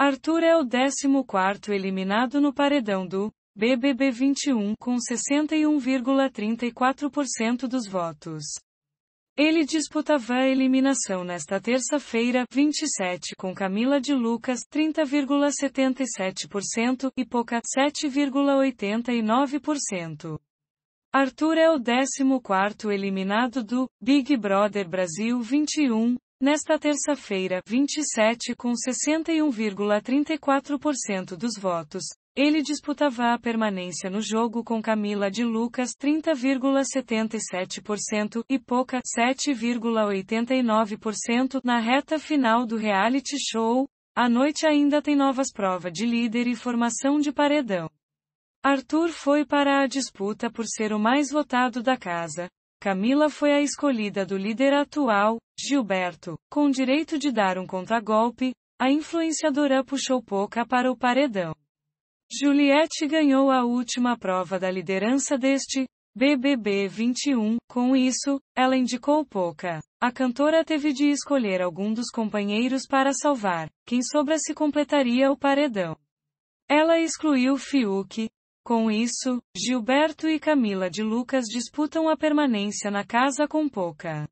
Arthur é o 14º eliminado no paredão do BBB 21 com 61,34% dos votos. Ele disputava a eliminação nesta terça-feira, 27, com Camila de Lucas, 30,77%, e Poca, 7,89%. Arthur é o 14º eliminado do Big Brother Brasil 21, Nesta terça-feira, 27 com 61,34% dos votos, ele disputava a permanência no jogo com Camila de Lucas 30,77% e Poca 7,89% na reta final do reality show. A noite ainda tem novas provas de líder e formação de paredão. Arthur foi para a disputa por ser o mais votado da casa, Camila foi a escolhida do líder atual, Gilberto, com direito de dar um contragolpe, a influenciadora puxou Poca para o paredão. Juliette ganhou a última prova da liderança deste BBB 21. Com isso, ela indicou Poca. A cantora teve de escolher algum dos companheiros para salvar quem sobra se completaria o paredão. Ela excluiu Fiuk, com isso, Gilberto e Camila de Lucas disputam a permanência na casa com pouca